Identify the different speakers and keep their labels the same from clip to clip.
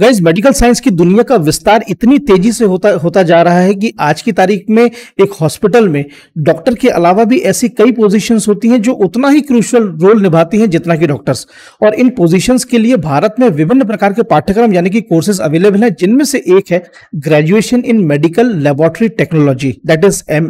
Speaker 1: gas medical science की दुनिया का विस्तार इतनी तेजी से होता होता जा रहा है कि आज की तारीख में एक हॉस्पिटल में डॉक्टर के अलावा भी ऐसी कई पोजीशंस होती हैं जो उतना ही क्रूशल रोल निभाती हैं जितना कि डॉक्टर्स और इन पोजीशंस के लिए भारत में विभिन्न प्रकार के पाठ्यक्रम यानी कि कोर्सेज अवेलेबल हैं जिनमें से एक है graduation in medical laboratory technology that is um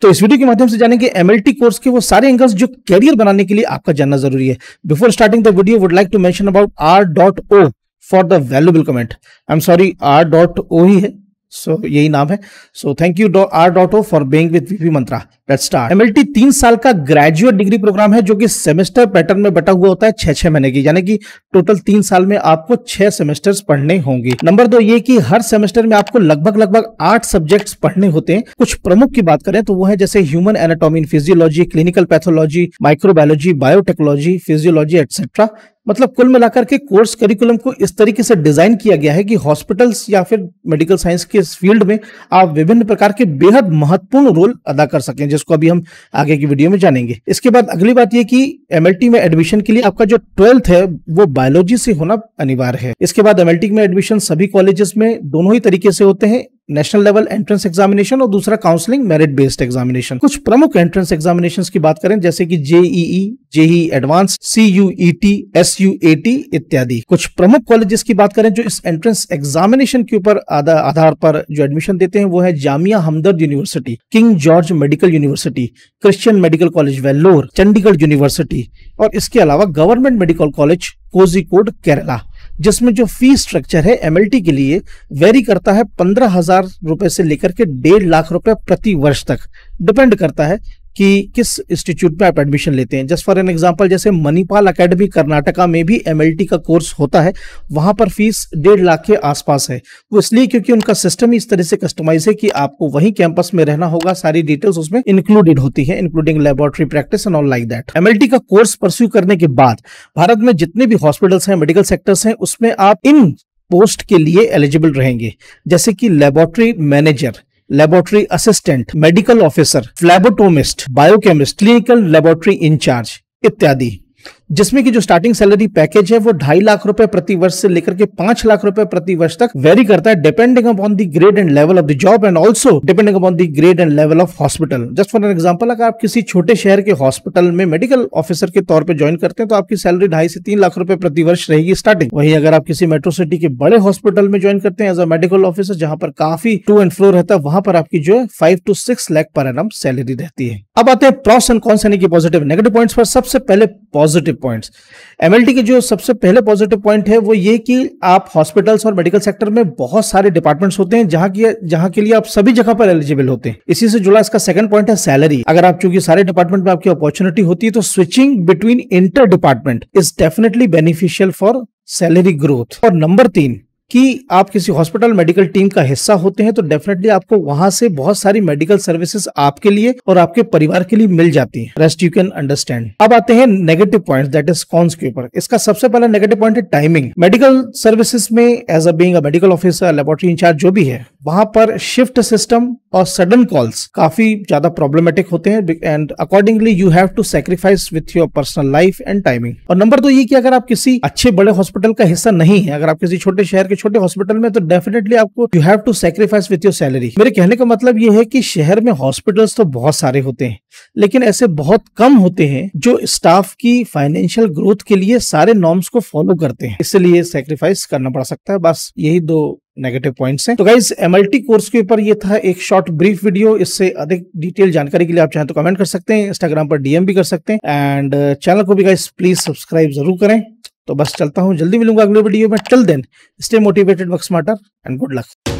Speaker 1: तो इस वीडियो के माध्यम से जानेंगे एम कोर्स के वो सारे एंगल्स जो कैरियर बनाने के लिए आपका जानना जरूरी है before starting the video would like to mention about R for the valuable comment I am sorry R dot O ही है सो so, यही नाम है so thank you R dot O for being with VP Mantra let start MLT तीन साल का graduate degree programme है जो कि सेमेस्टर पैटर्न में बटा हुआ होता है छह छह महीने की यानी कि टोटल तीन साल में आपको छह सेमेस्टर्स पढ़ने होंगे नंबर दो ये कि हर सेमेस्टर में आपको लगभग लगभग आठ सब्जेक्ट्स पढ़ने होते हैं कुछ प्रमुख की बात करें तो वो है जैसे human anatomy physiology clinical pathology microbiology biotechnology physiology etcetera मतलब कुल मिलाकर के कोर्स करिकुलम को इस तरीके से डिजाइन किया गया है कि हॉस्पिटल्स या फिर मेडिकल साइंस के इस फील्ड में आप विभिन्न प्रकार के बेहद महत्वपूर्ण रोल अदा कर सकें जिसको अभी हम आगे की वीडियो में जानेंगे इसके बाद अगली बात ये कि एमएलटी में एडमिशन के लिए आपका जो ट्वेल्थ है वो बायोलॉजी से होना अनिवार्य है इसके बाद एमएलटी में एडमिशन सभी कॉलेजेस में दोनों ही तरीके से होते हैं नेशनल लेवल एंट्रेंस एग्जामिनेशन और दूसरा काउंसलिंग मेरिट बेस्ड एग्जामिनेशन कुछ प्रमुख एंट्रेंस एग्जामिनेशन की बात करें जैसे कि JEE JE advance C U E T S U A T इत्यादि कुछ प्रमुख कॉलेजेस की बात करें जो इस एंट्रेंस एग्जामिनेशन के ऊपर आधार पर जो एडमिशन देते हैं वो है Jamia Hamdard university King George medical university Christian medical college Vellore Chandigarh university और इसके अलावा government medical college Kozhikode Kerala जिसमें जो फी स्ट्रक्चर है एमएलटी के लिए वेरी करता है पंद्रह हजार रुपए से लेकर के डेढ़ लाख रुपए प्रति वर्ष तक डिपेंड करता है कि किस इंस्टीट्यूट में आप एडमिशन लेते हैं जस्ट फॉर एन एग्जांपल जैसे मणिपाल एकेडमी कर्नाटका में भी एमएलटी का कोर्स होता है वहां पर फीस डेढ़ लाख के आसपास है वो इसलिए क्योंकि उनका सिस्टम ही इस तरह से कस्टमाइज है कि आपको वही कैंपस में रहना होगा सारी डिटेल्स उसमें इंक्लूडेड होती है including laboratory practice and all like that um का कोर्स परस्यू करने के बाद भारत में जितने भी हॉस्पिटल्स हैं मेडिकल सेक्टर्स हैं उसमें आप इन पोस्ट के लिए एलिजिबल रहेंगे जैसे कि laboratory manager laboratory assistant medical officer phlebotomist biochemist clinical laboratory incharge इत्यादि जिसमें कि जो स्टार्टिंग सैलरी पैकेज है वो ढाई लाख रुपए प्रति वर्ष से लेकर के पांच लाख रुपए प्रति वर्ष तक वेरी करता है depending upon the grade and level of the job and also depending upon the grade and level of hospital just for an example अगर आप किसी छोटे शहर के हॉस्पिटल में मेडिकल ऑफिसर के तौर पर ज्वाइन करते हैं तो आपकी सैलरी ढाई से तीन लाख रुपए प्रति वर्ष रहेगी स्टार्टिंग वहीं अगर आप किसी मेट्रो सिटी के बड़े हॉस्पिटल में ज्वाइन करते हैं एज अ मेडिकल ऑफिसर जहां पर काफी टू एंड फ्लो रहता है वहां पर आपकी जो है five to six lakh per annum salary रहती है अब आते हैं प्रॉस एंड कॉन्स यानी पॉजिटिव नेगेटिव पॉइंट्स पर सबसे पहले पॉजिटिव पॉइंट्स एमएलटी के जो सबसे पहले पॉजिटिव पॉइंट है वो ये कि आप हॉस्पिटल्स और मेडिकल सेक्टर में बहुत सारे डिपार्टमेंट्स होते हैं जहां की जहां के लिए आप सभी जगह पर एलिजिबल होते हैं इसी से जुड़ा इसका सेकंड पॉइंट है सैलरी अगर आप चूंकि सारे डिपार्टमेंट में आपकी अपॉर्चुनिटी होती है तो switching between inter department is definitely beneficial for salary growth और नंबर तीन कि आप किसी हॉस्पिटल मेडिकल टीम का हिस्सा होते हैं तो डेफिनेटली आपको वहां से बहुत सारी मेडिकल सर्विसेज आपके लिए और आपके परिवार के लिए मिल जाती है रेस्ट यू कैन अंडरस्टैंड अब आते हैं negative point that is cons के ऊपर इसका सबसे पहला नेगेटिव पॉइंट है टाइमिंग मेडिकल सर्विसेज में as a being medical officer laboratory incharge जो भी है वहां पर शिफ्ट सिस्टम और सडन कॉल्स काफी ज्यादा प्रॉब्लमेटिक होते हैं and accordingly you have to sacrifice with your personal life and timing और नंबर दो ये कि अगर आप किसी अच्छे बड़े हॉस्पिटल का हिस्सा नहीं है अगर आप किसी छोटे शहर के के छोटे हॉस्पिटल में तो डेफिनेटली आपको you have to sacrifice with your salary मेरे कहने का मतलब ये है कि शहर में हॉस्पिटल्स तो बहुत सारे होते हैं लेकिन ऐसे बहुत कम होते हैं जो स्टाफ की फाइनेंशियल ग्रोथ के लिए सारे नॉर्म्स को फॉलो करते हैं इसलिए सेक्रीफाइस करना पड़ सकता है बस यही दो नेगेटिव पॉइंट्स हैं तो गाइज एमएलटी कोर्स के ऊपर ये था एक शॉर्ट ब्रीफ वीडियो इससे अधिक डिटेल जानकारी के लिए आप चाहें तो कमेंट कर सकते हैं इंस्टाग्राम पर डीएम भी कर सकते हैं एंड चैनल uh, को भी गाइज प्लीज सब्सक्राइब जरूर करें तो बस चलता हूँ जल्दी मिलूंगा अगले वीडियो में till then stay motivated work smarter and good luck